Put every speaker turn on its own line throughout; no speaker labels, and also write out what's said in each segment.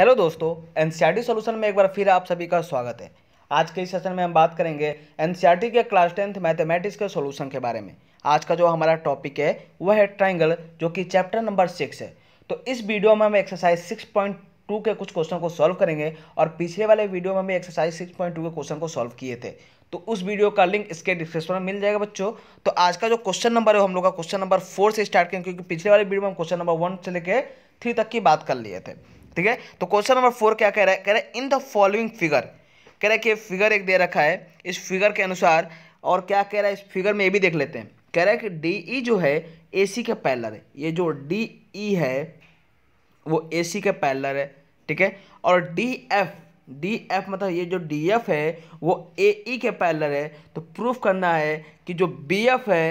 hello दोस्तों NCERT solution e में एक बार फिर आप सभी का स्वागत है आज के इस सेशन में हम बात करेंगे एनसीईआरटी e के क्लास टेंथ मैथमेटिक्स के सॉल्यूशन के बारे में आज का जो हमारा टॉपिक है वह है ट्राइंगल जो कि चैप्टर नंबर सिक्स है तो इस वीडियो में हम एक्सरसाइज सिक्स पॉइंट टू के कुछ क्वेश्चन को सॉल्व करेंगे और पिछले वाले वीडियो में भी एक्सरसाइज सिक्स पॉइंट टू के क्वेश्चन को सॉल्व किए थे तो उस वीडियो का लिंक इसके डिस्क्रिप्शन में मिल जाएगा बच्चों तो आज का जो क्वेश्चन नंबर है हम लोग का क्वेश्चन नंबर फोर से स्टार्ट करेंगे क्योंकि पिछले वाले वीडियो में हम क्वेश्चन नंबर वन से लेकर थ्री तक की बात कर लिए थे ठीक है तो क्वेश्चन नंबर फोर क्या कह रहा है कह रहा है इन द फॉलोइंग फिगर कह रहा है कि फिगर एक दे रखा है इस फिगर के अनुसार और क्या कह रहा है इस फिगर में ये भी देख लेते हैं कह रहा है कि डी ई e जो है ए सी का पैलर है ये जो डी ई e है वो ए सी का पैलर है ठीक है और डी एफ डी एफ मतलब ये जो डी एफ है वो ए ई e के पैलर है तो प्रूफ करना है कि जो बी एफ है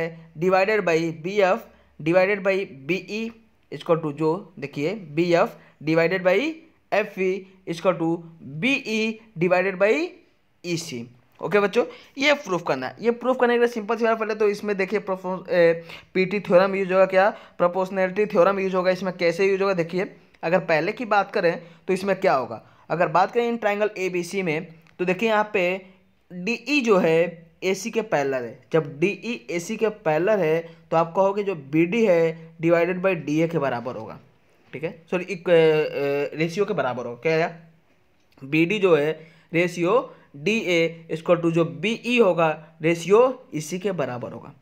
divided by B F divided by B E इसको टू जो देखिए B F divided by F E इसको to B E divided by E C okay बच्चों ये प्रूफ करना है ये प्रूफ करने के लिए सिंपल सी पहले तो इसमें देखिए पी टी थ्योरम यूज होगा क्या प्रोपोर्शनैलिटी थ्योरम यूज होगा इसमें कैसे यूज होगा देखिए अगर पहले की बात करें तो इसमें क्या होगा अगर बात करें इन ट्राइंगल ए बी सी में तो देखिए यहाँ पे डी ई e जो है ए सी के पैलर है जब डी ई ए सी के पैलर है तो आप कहोगे जो बी डी है डिवाइडेड बाई डी ए के बराबर होगा ठीक है सॉरी रेशियो के बराबर होगा क्या आया बी डी जो है रेशियो डी ए इसको टू जो बी ई e होगा रेशियो इसी e के बराबर होगा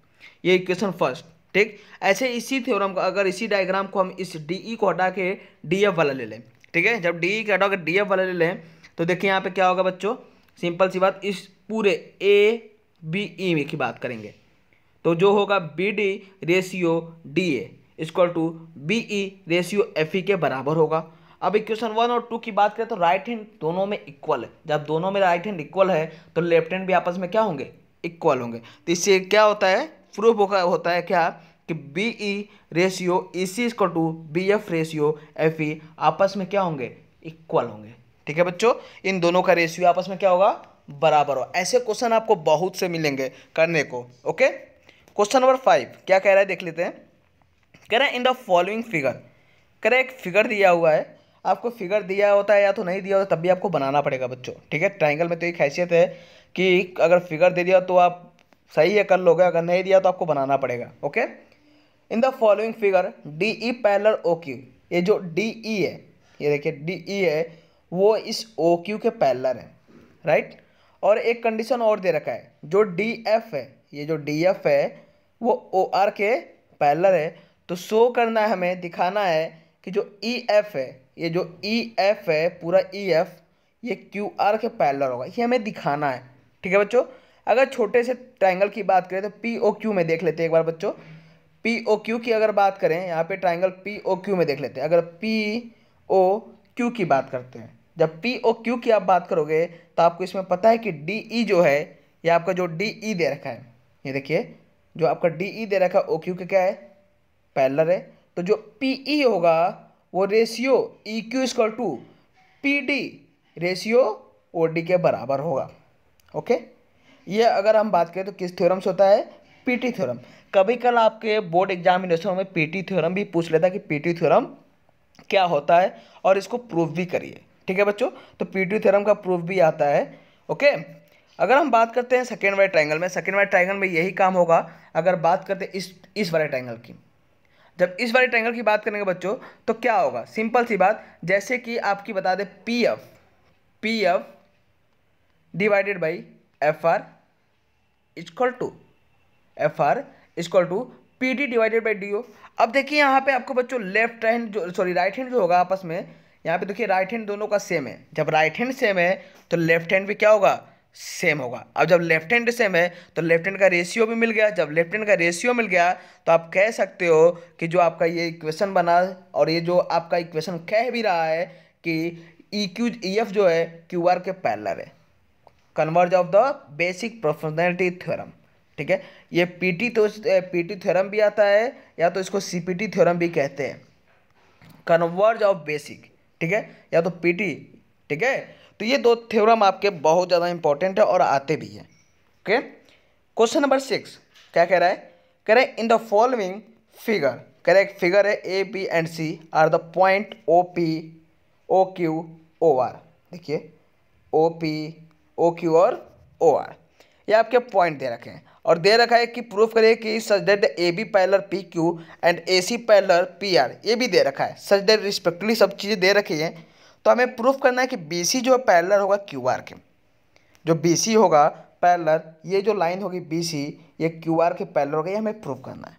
ये इक्वेशन फर्स्ट ठीक ऐसे इसी थ्योरम को अगर इसी डायग्राम को हम इस डी ई e को हटा के डी एफ वाला ले लें ठीक है जब डी ई को हटा के डी एफ वाला ले लें तो देखिए यहाँ पे क्या होगा बच्चों सिंपल सी बात इस पूरे ए बी ई में की बात करेंगे तो जो होगा B D ratio D A is equal to B E ratio F E के बराबर होगा अब इक्वेशन वन और टू की बात करें तो राइट हैंड दोनों में इक्वल है जब दोनों में राइट हैंड इक्वल है तो लेफ्ट हैंड भी आपस में क्या होंगे इक्वल होंगे तो इससे क्या होता है प्रूफ होता है क्या कि B E ratio E C इसको to B F ratio F E आपस में क्या होंगे इक्वल होंगे ठीक है बच्चों इन दोनों का रेशियो आपस में क्या होगा बराबर हो ऐसे क्वेश्चन आपको बहुत से मिलेंगे करने को ओके क्वेश्चन नंबर फाइव क्या कह रहा है देख लेते हैं कह रहा है इन द फॉलोइंग फिगर कह रहा है एक फिगर दिया हुआ है आपको फिगर दिया होता है या तो नहीं दिया होता तब भी आपको बनाना पड़ेगा बच्चों ठीक है ट्राइंगल में तो एक हैसियत है कि अगर फिगर दे दिया तो आप सही है कर लोगे अगर नहीं दिया तो आपको बनाना पड़ेगा okay in the following figure D E parallel O Q ये जो डी ई e है ये देखिए डी ई e है वो इस ओ क्यू के पैलर है राइट और एक कंडीशन और दे रखा है जो डी एफ है ये जो डी एफ है वो ओ आर के पैलर है तो शो करना है हमें दिखाना है कि जो ई e एफ है ये जो ई e एफ है पूरा ई e एफ ये क्यू आर के पैलर होगा ये हमें दिखाना है ठीक है बच्चों अगर छोटे से ट्राइंगल की बात करें तो पी ओ क्यू में देख लेते हैं एक बार बच्चों पी ओ क्यू की अगर बात करें यहाँ पे ट्राइंगल पी ओ क्यू में देख लेते हैं अगर पी ओ क्यू की बात करते हैं जब पी ओ क्यू की आप बात करोगे तो आपको इसमें पता है कि डी ई e जो है ये आपका जो डी ई e दे रखा है ये देखिए जो आपका डी ई e दे रखा है ओ क्यू का क्या है पैलर है तो जो पी ई होगा वो ratio E Q equal to P D ratio O D के बराबर होगा ओके ये अगर हम बात करें तो किस थ्योरम से होता है पीटी थ्योरम कभी कल आपके बोर्ड एग्जामिनेशन में पीटी थ्योरम भी पूछ लेता है कि पीटी थ्योरम क्या होता है और इसको प्रूव भी करिए ठीक है बच्चों तो पीटीयू थेरम का प्रूफ भी आता है ओके अगर हम बात करते हैं सेकेंड वाले ट्राइंगल में सेकेंड वाले ट्राइंगल में यही काम होगा अगर बात करते हैं इस इस वाले ट्राइंगल की जब इस वाले ट्राइंगल की बात करेंगे बच्चों तो क्या होगा सिंपल सी बात जैसे कि आपकी बता दें P F P F divided by F R is equal to F R is equal to P D divided by D O अब देखिए यहाँ पे आपको बच्चों लेफ्ट हैंड जो सॉरी राइट हैंड जो होगा आपस में यहाँ पे देखिए राइट हैंड दोनों का सेम है जब राइट हैंड सेम है तो लेफ्ट हैंड भी क्या होगा सेम होगा अब जब लेफ्ट हैंड सेम है तो लेफ्ट हैंड का रेशियो भी मिल गया जब लेफ्ट हैंड का रेशियो मिल गया तो आप कह सकते हो कि जो आपका ये इक्वेशन बना और ये जो आपका इक्वेशन कह भी रहा है कि ई क्यू ई एफ जो है क्यू आर के पैरलर है converse of the basic proportionality theorem ठीक है ये पीटी तो पीटी थ्योरम भी आता है या तो इसको सीपीटी थ्योरम भी कहते हैं कन्वर्ज ऑफ बेसिक ठीक है या तो पी ठीक है तो ये दो थ्योरम आपके बहुत ज़्यादा इंपॉर्टेंट है और आते भी हैं ओके क्वेश्चन नंबर सिक्स क्या कह रहा है कह रहे इन द फॉलोइंग फिगर कह रहे एक फिगर है A B and C are the point O P O Q O R देखिए ओ पी ओ क्यू और ओ आर ये आपके पॉइंट दे रखे हैं और दे रखा है कि प्रूफ करिए कि सजडेड A B parallel P Q and A C parallel P R ये भी दे रखा है सजडेड रिस्पेक्टली सब चीज़ें दे रखी हैं तो हमें प्रूफ करना है कि बी सी जो पैलर होगा क्यू आर के जो बी सी होगा पैलर ये जो लाइन होगी बी सी ये क्यू आर के पैलर होगा ये हमें प्रूफ करना है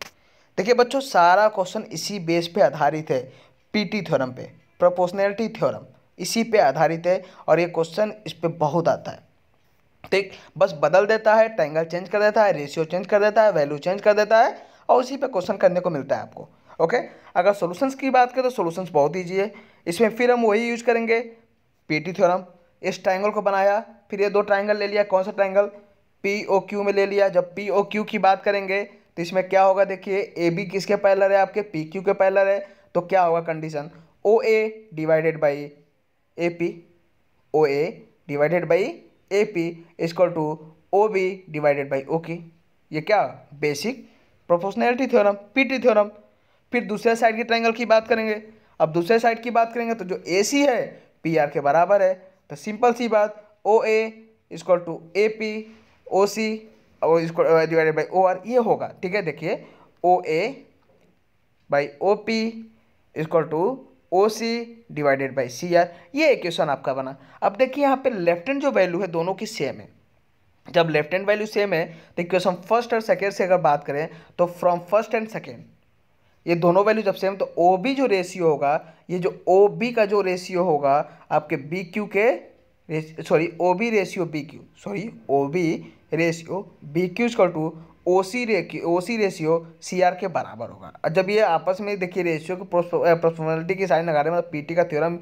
देखिए बच्चों सारा क्वेश्चन इसी बेस पे आधारित है पी टी थ्योरम पे प्रोपोर्शनैलिटी थ्योरम इसी पे आधारित है और ये क्वेश्चन इस पर बहुत आता है ठीक बस बदल देता है ट्रैंगल चेंज कर देता है रेशियो चेंज कर देता है वैल्यू चेंज कर देता है और उसी पे क्वेश्चन करने को मिलता है आपको ओके अगर सॉल्यूशंस की बात करें तो सॉल्यूशंस बहुत ईजी है इसमें फिर हम वही यूज करेंगे पीटी थ्योरम इस ट्रायंगल को बनाया फिर ये दो ट्रायंगल ले लिया कौन सा ट्रायंगल पी ओ क्यू में ले लिया जब पी ओ क्यू की बात करेंगे तो इसमें क्या होगा देखिए ए बी किसके पैलर है आपके पी क्यू के पैलर है तो क्या होगा condition O A divided by A P O A divided by A P is equal to O B divided by O की ये क्या basic proportionality theorem PT theorem फिर दूसरे साइड के ट्राइंगल की बात करेंगे अब दूसरे साइड की बात करेंगे तो जो ए सी है पी आर के बराबर है तो सिंपल सी बात O A is equal to A P O C और इसको डिवाइडेड बाई ओ आर ये होगा ठीक है देखिए O A by O P is equal to O C divided by C R ये इक्वेशन आपका बना अब देखिए यहाँ पे लेफ्ट हैंड जो वैल्यू है दोनों की सेम है जब लेफ्ट हैंड वैल्यू सेम है तो इक्वेशन फर्स्ट और सेकेंड से अगर बात करें तो फ्रॉम फर्स्ट एंड सेकेंड ये दोनों वैल्यू जब सेम तो ओ बी जो रेशियो होगा ये जो ओ बी का जो रेशियो होगा आपके बी क्यू के sorry O B ratio B Q sorry O B ratio B Q is equal to O C ray O C ratio C R के बराबर होगा जब ये आपस में देखिए रेशियो की प्रोपोर्शनलिटी की साइन लगा रहे हैं मतलब पी टी का थ्योरम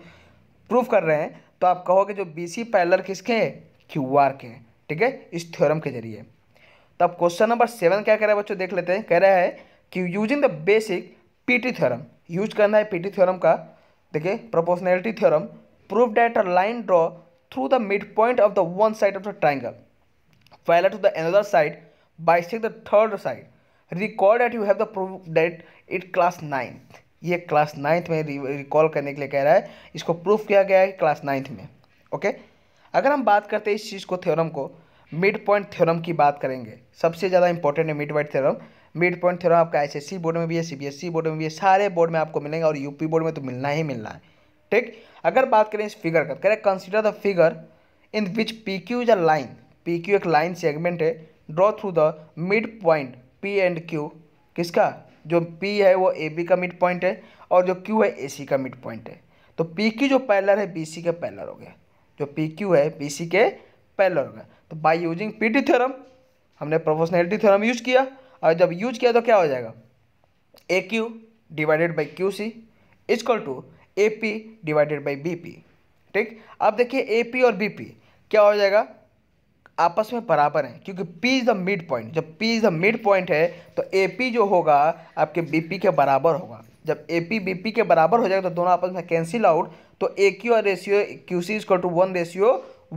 प्रूफ कर रहे हैं तो आप कहोगे जो बी सी पैलर किसके हैं क्यू आर के ठीक है इस थ्योरम के जरिए तो अब क्वेश्चन नंबर सेवन क्या कह रहा है बच्चों देख लेते हैं कह रहा है कि using the basic P T theorem use करना है पी टी थ्योरम का देखिए proportionality theorem proof that a line draw through the mid point of the one side of the triangle parallel to the another side bisect the third side record at you have the proof that it class ninth ये class ninth में recall करने के लिए कह रहा है इसको proof किया गया है क्लास नाइन्थ में ओके अगर हम बात करते हैं इस चीज़ को थ्योरम को मिड पॉइंट थ्योरम की बात करेंगे सबसे ज़्यादा इंपॉर्टेंट है midpoint theorem midpoint theorem आपका एस बोर्ड में भी है सीबीएसई बोर्ड में भी है सारे बोर्ड में आपको मिलेंगे और यूपी बोर्ड में तो मिलना ही मिलना है ठीक अगर बात करें इस फिगर का करें consider the figure in which P Q is a line P Q एक लाइन सेगमेंट है draw through the mid midpoint P and Q किसका जो पी है वो ए बी का मिड पॉइंट है और जो क्यू है ए सी का मिड पॉइंट है तो पी की जो पैलर है बी सी का पैलर हो गया जो पी क्यू है पी सी के पैलर हो गया तो by using P T theorem हमने प्रोपोर्शनैलिटी थ्योरम यूज किया और जब यूज किया तो क्या हो जाएगा A Q divided by Q C equal to A P divided by B P ठीक अब देखिए ए पी और बी पी क्या हो जाएगा आपस में बराबर हैं क्योंकि P is the mid point जब P is the mid point है तो पी जो होगा आपके BP के बराबर होगा जब ए पी बी पी के बराबर हो जाएगा तो दोनों आपस में कैंसिल आउट तो ए क्यू और ratio Q C equal to one ratio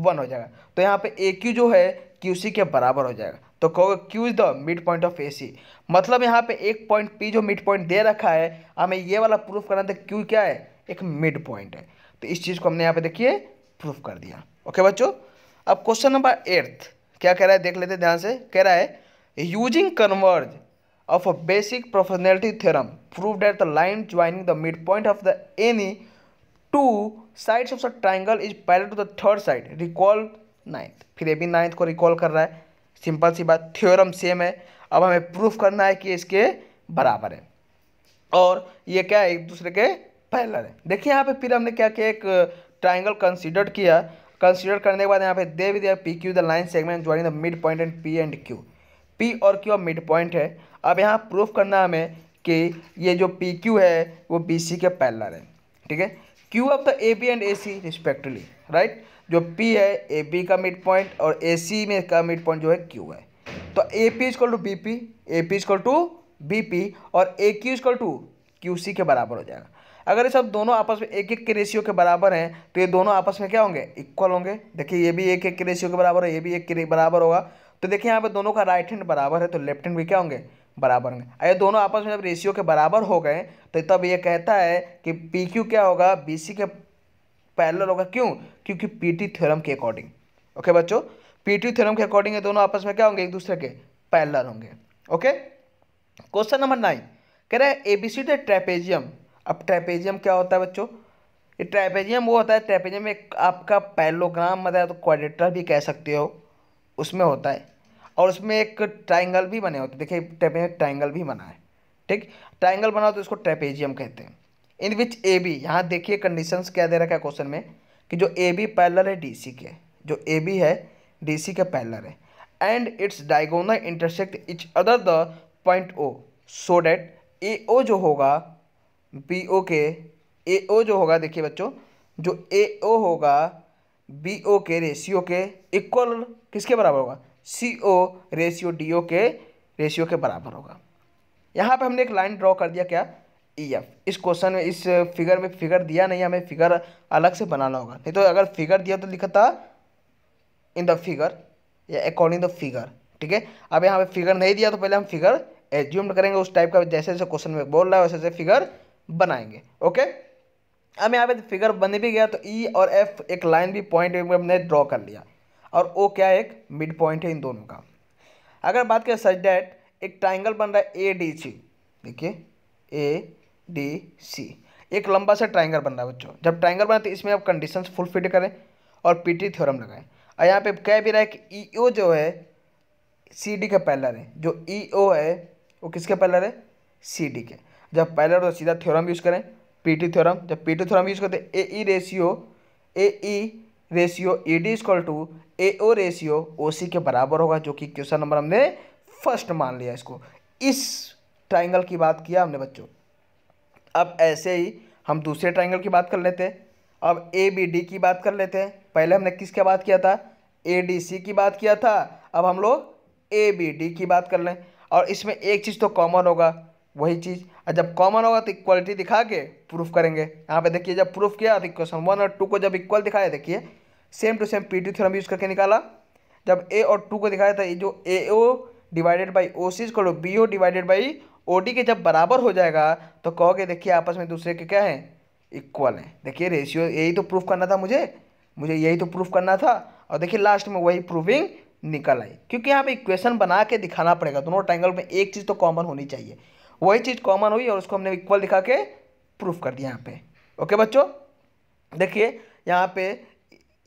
one हो जाएगा तो यहाँ पे ए क्यू जो है क्यू सी के बराबर हो जाएगा तो कहोगे Q is the mid point of A C मतलब यहाँ पे एक पॉइंट पी जो मिड पॉइंट दे रखा है हमें ये वाला प्रूफ करना था क्यू तो क्या है एक मिड पॉइंट है तो इस चीज़ को हमने यहाँ पे देखिए प्रूफ कर दिया ओके बच्चों अब क्वेश्चन नंबर एट्थ क्या कह रहा है देख लेते ध्यान से कह रहा है using converse of a basic basic theorem prove that the line joining the mid point of the any two sides of the triangle is parallel to the third side recall ninth फिर ये भी ninth को recall कर रहा है simple सी बात theorem same है अब हमें प्रूफ करना है कि इसके बराबर है और ये क्या है एक दूसरे के पैरेलल है देखिए यहाँ पे फिर हमने क्या किया एक ट्राइंगल कंसिडर किया कंसिडर करने के बाद यहाँ पे दे भी दिया P Q the line segment join the mid point and P and Q P और क्यू अब मिड पॉइंट है अब यहाँ प्रूफ करना हमें कि ये जो पी क्यू है वो बी सी के पैलर है ठीक है Q of the A B and A C respectively right जो पी है ए बी का मिड पॉइंट और ए सी में का मिड पॉइंट जो है क्यू है तो A P equal to B P A P equal to B P और A Q equal to Q C के बराबर हो जाएगा अगर ये सब दोनों आपस में एक एक के रेशियो के बराबर हैं तो ये दोनों आपस में क्या होंगे इक्वल होंगे देखिए ये भी एक एक के रेशियो के बराबर है ये भी एक के बराबर होगा तो देखिए यहाँ पर दोनों का राइट हैंड बराबर है तो लेफ्ट हैंड भी क्या होंगे बराबर होंगे अरे दोनों आपस में जब रेशियो के बराबर हो गए तो तब ये कहता है कि पी क्यू क्या होगा बी सी के पैरल होगा क्यों क्योंकि पी टी थ्योरम के अकॉर्डिंग ओके बच्चों पी टी थ्योरम के अकॉर्डिंग ये दोनों आपस में क्या होंगे एक दूसरे के पैरल होंगे ओके क्वेश्चन नंबर नाइन कह रहे हैं ए बी सी ट्रेपेजियम अब ट्रेपेजियम क्या होता है बच्चों ये ट्रेपेजियम वो होता है ट्रेपेजियम एक आपका पैलोग्राम मतलब तो क्वाड्रेटर भी कह सकते हो उसमें होता है और उसमें एक ट्राइंगल भी बने होते देखिए ट्रेपेजियम ट्राइंगल भी बना है ठीक ट्राइंगल बना हो तो इसको ट्रेपेजियम कहते हैं इन विच ए बी यहाँ देखिए कंडीशंस क्या दे रखा है क्वेश्चन में कि जो ए बी पैलर है डी सी के जो ए बी है डी सी के पैलर है and its diagonal intersect each other the point O so that A O जो होगा बी ओ के ए ओ जो होगा देखिए बच्चों जो ए ओ होगा बी ओ के रेशियो के इक्वल किसके बराबर होगा सी ओ रेशियो डी ओ के रेशियो के बराबर होगा यहाँ पे हमने एक लाइन ड्रॉ कर दिया क्या ई e एफ इस क्वेश्चन में इस फिगर में फिगर दिया नहीं हमें फिगर अलग से बनाना होगा नहीं तो अगर फिगर दिया तो लिखा था इन द फिगर या अकॉर्डिंग द फिगर ठीक है अब यहाँ पे फिगर नहीं दिया तो पहले हम फिगर एज्यूम्ड करेंगे उस टाइप का जैसे जैसे क्वेश्चन में बोल रहा है वैसे जैसे फिगर बनाएंगे ओके अब यहाँ पे फिगर बन भी गया तो ई e और एफ एक लाइन भी पॉइंट हमने ड्रॉ कर लिया और ओ क्या है एक मिड पॉइंट है इन दोनों का अगर बात करें सच डैट एक ट्राइंगल बन रहा है ए डी सी देखिए ए डी सी एक लंबा सा ट्राइंगल बन रहा है बच्चों जब ट्राइंगल बना तो इसमें आप कंडीशन फुलफिल करें और पी टी थ्योरम लगाएं और यहाँ पे कह भी रहा है कि ई e ओ जो है सी डी का पैलर है जो ई e ओ है वो किसके पैलर है सी डी के जब पहले तो सीधा थ्योरम यूज़ करें पी टी थ्योरम जब पी टी थ्योरम यूज़ करते A E ratio A E ratio E D equal to A O ratio O C के बराबर होगा जो कि क्वेश्चन नंबर हमने फर्स्ट मान लिया इसको इस ट्राइंगल की बात किया हमने बच्चों अब ऐसे ही हम दूसरे ट्राइंगल की बात कर लेते हैं अब ए बी डी की बात कर लेते हैं पहले हमने किसका बात किया था ए डी सी की बात किया था अब हम लोग ए बी डी की बात कर लें और इसमें एक चीज़ तो कॉमन होगा वही चीज़ और जब कॉमन होगा तो इक्वालिटी दिखा के प्रूफ करेंगे यहाँ पे देखिए जब प्रूफ किया तो क्वेश्चन वन और टू को जब इक्वल दिखाया देखिए same to same P T theorem use करके निकाला जब ए और टू को दिखाया था तो ये जो ए O divided by O C करो B O divided by O D के जब बराबर हो जाएगा तो कहोगे देखिए आपस में दूसरे के क्या हैं इक्वल हैं देखिए रेशियो यही तो प्रूफ करना था मुझे मुझे यही तो प्रूफ करना था और देखिए लास्ट में वही प्रूविंग निकल आई क्योंकि यहाँ पे इक्वेशन बना के दिखाना पड़ेगा दोनों ट्राइंगल में एक चीज़ तो कॉमन होनी चाहिए वही चीज़ कॉमन हुई और उसको हमने इक्वल दिखा के प्रूफ कर दिया यहाँ पे ओके बच्चों देखिए यहाँ पे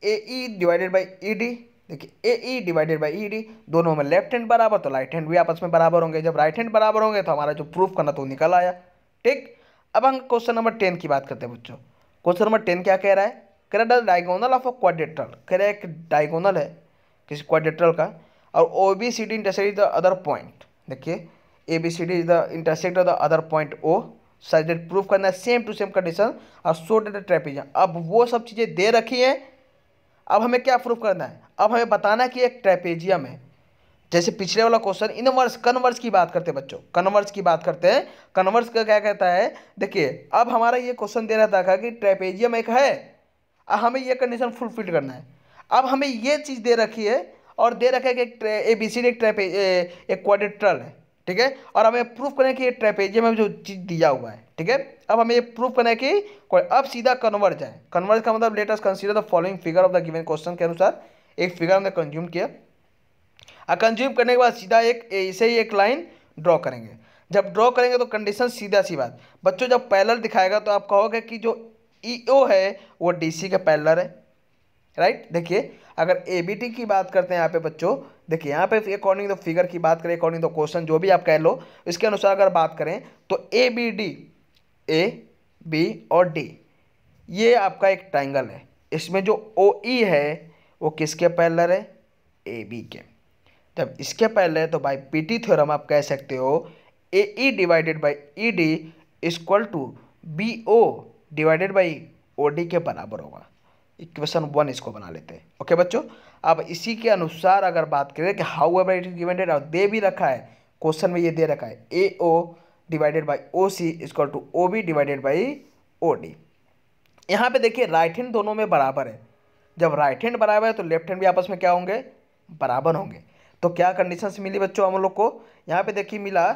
A E divided by E D देखिए A E divided by E D दोनों में लेफ्ट हैंड बराबर तो राइट हैंड भी आपस में बराबर होंगे जब राइट हैंड बराबर होंगे तो हमारा जो प्रूफ करना तो निकल आया ठीक अब हम क्वेश्चन नंबर टेन की बात करते हैं बच्चों क्वेश्चन नंबर टेन क्या कह रहा है कह रहा है डायगोनल ऑफ अ क्वाड्रेटरल कह रहा है एक डायगोनल है किसी क्वाड्रेटरल का और O B C D intersect the other point देखिए A B C D is the intersect of the other point O such that proof करना है सेम टू सेम कंडीशन और सो डेट द अब वो सब चीज़ें दे रखी है अब हमें क्या प्रूफ करना है अब हमें बताना है कि एक ट्रेपेजियम है जैसे पिछले वाला क्वेश्चन इनवर्स कन्वर्स की बात करते हैं बच्चों कन्वर्स की बात करते हैं कन्वर्स का क्या कहता है देखिए अब हमारा ये क्वेश्चन दे रहा था कि ट्रेपेजियम एक है अब हमें ये कंडीशन फुलफिल करना है अब हमें ये चीज़ दे रखी है और दे रखा है कि ए बी सी डी एक ट्रेपे एक क्वाड्रिट्रल है ठीक है और हमें प्रूफ करना है कि ये ट्रेपेजियम में जो चीज़ दिया हुआ है ठीक है अब हमें ये प्रूफ करना है कि अब सीधा कन्वर्ट जाए कन्वर्ट का मतलब let us consider the following figure of the given question के अनुसार एक फिगर हमने कंज्यूम किया और कंज्यूम करने के बाद सीधा एक इसे ही एक लाइन ड्रॉ करेंगे जब ड्रॉ करेंगे तो कंडीशन सीधा सी बात बच्चों जब पैलर दिखाएगा तो आप कहोगे कि जो ई e ओ है वो डी सी का पैलर है राइट देखिए अगर ए बी टी की बात करते हैं यहाँ पे बच्चों देखिए यहाँ पे अकॉर्डिंग द फिगर की बात करें अकॉर्डिंग द क्वेश्चन जो भी आप कह लो इसके अनुसार अगर बात करें तो A B D A B और डी ये आपका एक ट्राइंगल है इसमें जो ओ ई e है वो किसके पैलर है ए बी के जब इसके पैलर है तो भाई पी टी थ्योरम आप कह सकते हो A E divided by E D equal to B O divided by O D के बराबर होगा इक्वेशन वन इसको बना लेते हैं ओके बच्चों अब इसी के अनुसार अगर बात करें कि however it is divided और दे भी रखा है क्वेश्चन में ये दे रखा है A O divided by O C equal to O B divided by O D यहाँ पे देखिए राइट हैंड दोनों में बराबर है जब राइट हैंड बराबर है तो लेफ्ट हैंड भी आपस में क्या होंगे बराबर होंगे तो क्या कंडीशन से मिली बच्चों हम लोग को यहाँ पे देखिए मिला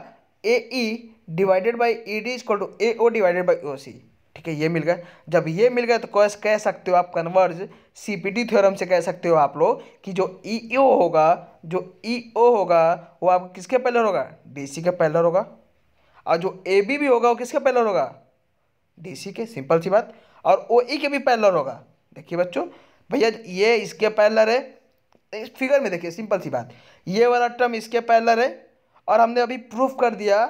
A E divided by E D equal to A O divided by O C ठीक है ये मिल गया जब ये मिल गया तो कैस कह सकते हो आप कन्वर्ज सी पी टी थ्योरम से कह सकते हो आप लोग कि जो ई e ओ होगा जो ई e ओ होगा वो आप किसके पैलर होगा डी सी के पैलर होगा और जो ए बी भी होगा वो किसके पैलर होगा डी सी के सिंपल सी बात और ओ ई e के भी पैलर होगा देखिए बच्चों भैया ये इसके पैलर है इस फिगर में देखिए सिंपल सी बात ये वाला टर्म इसके पैलर है और हमने अभी प्रूफ कर दिया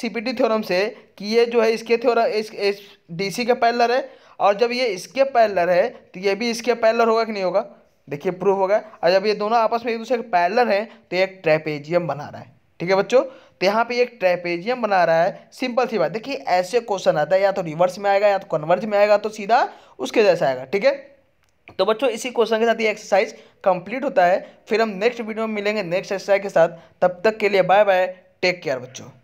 सीपीटी थ्योरम से कि ये जो है इसके थ्योरम इस, इस डीसी के पैलर है और जब ये इसके पैलर है तो ये भी इसके पैलर होगा कि नहीं होगा देखिए प्रूफ होगा और जब ये दोनों आपस में एक दूसरे के पैलर हैं तो एक ट्रेपेजियम बना रहा है ठीक है बच्चों तो यहाँ पे एक ट्रेपेजियम बना रहा है सिंपल सी बात देखिए ऐसे क्वेश्चन आता है या तो रिवर्स में आएगा या तो कन्वर्ज में आएगा तो सीधा उसके जैसा आएगा ठीक है तो बच्चों इसी क्वेश्चन के साथ ये एक्सरसाइज कंप्लीट होता है फिर हम नेक्स्ट वीडियो में मिलेंगे नेक्स्ट एक्सरसाइज के साथ तब तक के लिए बाय बाय टेक केयर बच्चों